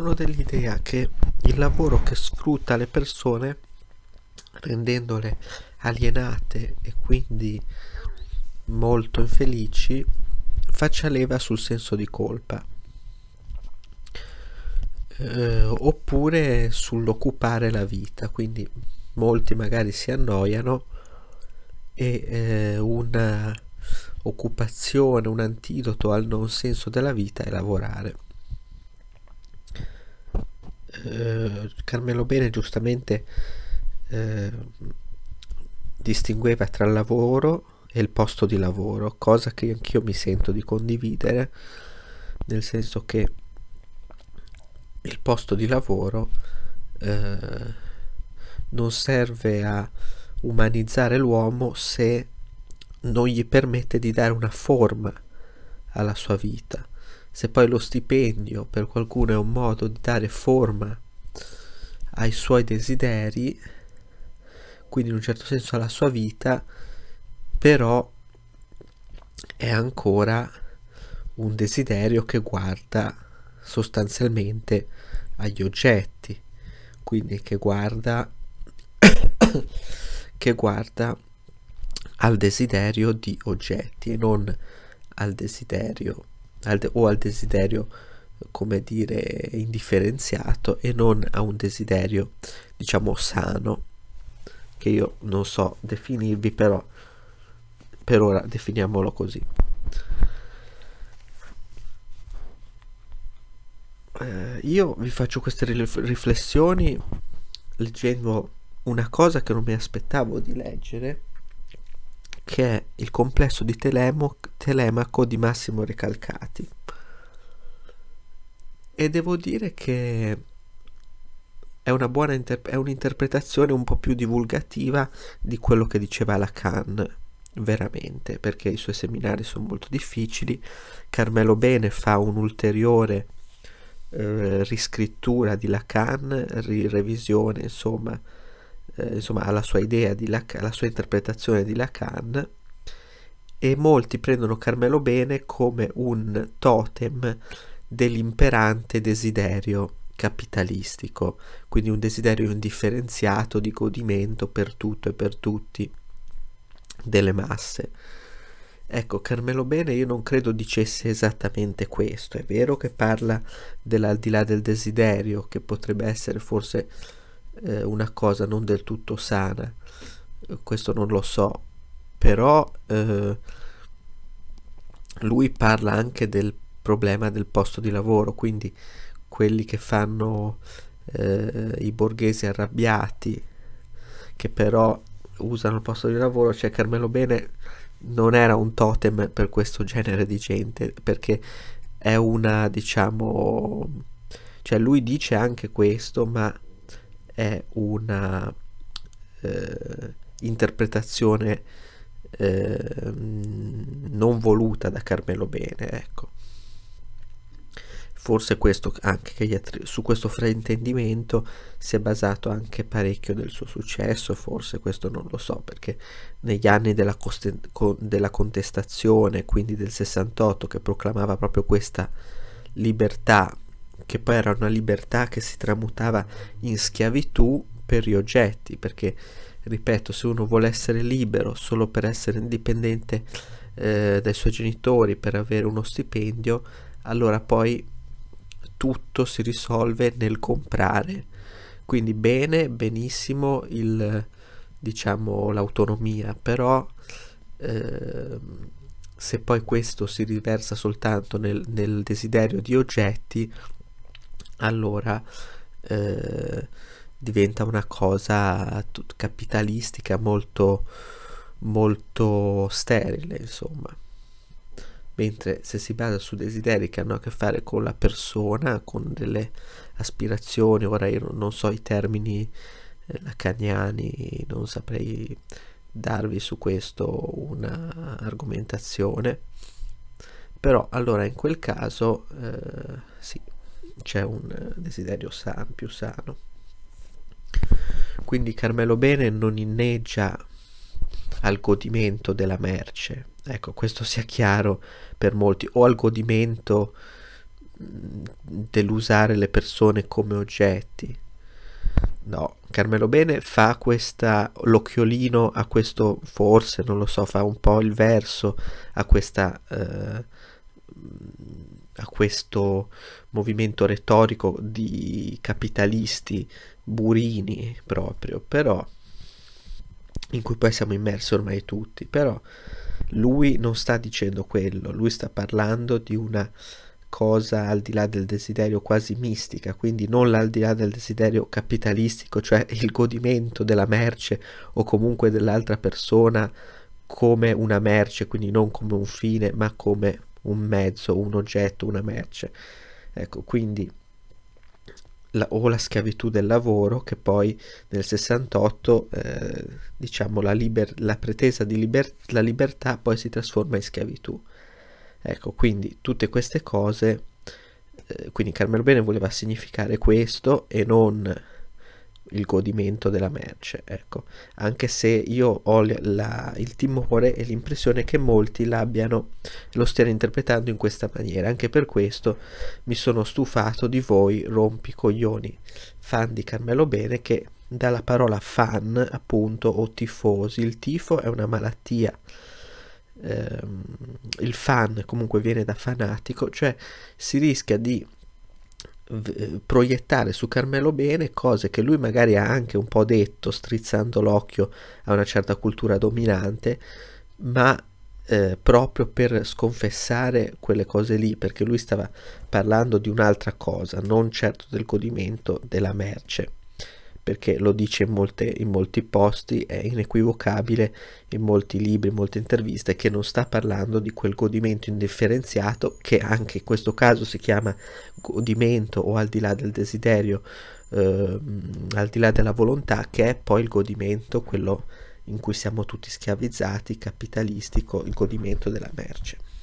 sono dell'idea che il lavoro che sfrutta le persone rendendole alienate e quindi molto infelici faccia leva sul senso di colpa eh, oppure sull'occupare la vita quindi molti magari si annoiano e eh, un'occupazione un antidoto al non senso della vita è lavorare eh, Carmelo Bene giustamente eh, distingueva tra il lavoro e il posto di lavoro, cosa che anch'io mi sento di condividere, nel senso che il posto di lavoro eh, non serve a umanizzare l'uomo se non gli permette di dare una forma alla sua vita se poi lo stipendio per qualcuno è un modo di dare forma ai suoi desideri, quindi in un certo senso alla sua vita, però è ancora un desiderio che guarda sostanzialmente agli oggetti, quindi che guarda, che guarda al desiderio di oggetti e non al desiderio di o al desiderio come dire indifferenziato e non a un desiderio diciamo sano che io non so definirvi però per ora definiamolo così eh, io vi faccio queste riflessioni leggendo una cosa che non mi aspettavo di leggere che è il complesso di Telemo- Telemaco di Massimo Recalcati. E devo dire che è, una buona interp- è un'interpretazione un po' più divulgativa di quello che diceva Lacan, veramente, perché i suoi seminari sono molto difficili. Carmelo Bene fa un'ulteriore eh, riscrittura di Lacan, ri- revisione, insomma, eh, insomma, alla sua idea, di Lacan, alla sua interpretazione di Lacan e molti prendono Carmelo Bene come un totem dell'imperante desiderio capitalistico, quindi un desiderio indifferenziato di godimento per tutto e per tutti delle masse. Ecco, Carmelo Bene io non credo dicesse esattamente questo, è vero che parla dell'aldilà del desiderio, che potrebbe essere forse eh, una cosa non del tutto sana, questo non lo so, però eh, lui parla anche del problema del posto di lavoro, quindi quelli che fanno eh, i borghesi arrabbiati, che però usano il posto di lavoro, cioè Carmelo Bene non era un totem per questo genere di gente, perché è una, diciamo, cioè lui dice anche questo, ma è una eh, interpretazione eh, non voluta da Carmelo Bene, ecco. Forse questo anche su questo fraintendimento si è basato anche parecchio del suo successo, forse questo non lo so, perché negli anni della, della contestazione, quindi del 68, che proclamava proprio questa libertà che poi era una libertà che si tramutava in schiavitù per gli oggetti, perché ripeto, se uno vuole essere libero solo per essere indipendente eh, dai suoi genitori, per avere uno stipendio, allora poi tutto si risolve nel comprare. Quindi bene, benissimo il, diciamo, l'autonomia, però eh, se poi questo si riversa soltanto nel, nel desiderio di oggetti, allora eh, diventa una cosa tut- capitalistica molto, molto sterile, insomma. Mentre se si basa su desideri che hanno a che fare con la persona, con delle aspirazioni, ora io non so i termini eh, lacaniani, non saprei darvi su questo una argomentazione, però allora in quel caso eh, sì c'è un eh, desiderio san, più sano. Quindi Carmelo Bene non inneggia al godimento della merce, ecco questo sia chiaro per molti, o al godimento dell'usare le persone come oggetti. No, Carmelo Bene fa questa, l'occhiolino a questo, forse, non lo so, fa un po' il verso a questa... Eh, a questo movimento retorico di capitalisti burini proprio, però in cui poi siamo immersi ormai tutti, però lui non sta dicendo quello, lui sta parlando di una cosa al di là del desiderio quasi mistica, quindi non al di là del desiderio capitalistico, cioè il godimento della merce o comunque dell'altra persona come una merce, quindi non come un fine, ma come un mezzo, un oggetto, una merce. Ecco, quindi la, o la schiavitù del lavoro che poi nel 68 eh, diciamo la, liber, la pretesa di liber, la libertà poi si trasforma in schiavitù. Ecco, quindi tutte queste cose, eh, quindi Carmelo Bene voleva significare questo e non il godimento della merce, ecco. Anche se io ho la, il timore e l'impressione che molti l'abbiano, lo stiano interpretando in questa maniera. Anche per questo mi sono stufato di voi rompicoglioni, fan di Carmelo Bene, che dalla parola fan, appunto, o tifosi, il tifo è una malattia. Eh, il fan comunque viene da fanatico, cioè si rischia di eh, proiettare su Carmelo Bene cose che lui magari ha anche un po' detto strizzando l'occhio a una certa cultura dominante ma eh, proprio per sconfessare quelle cose lì perché lui stava parlando di un'altra cosa non certo del godimento della merce perché lo dice in, molte, in molti posti, è inequivocabile in molti libri, in molte interviste, che non sta parlando di quel godimento indifferenziato che anche in questo caso si chiama godimento o al di là del desiderio, eh, al di là della volontà, che è poi il godimento, quello in cui siamo tutti schiavizzati, capitalistico, il godimento della merce.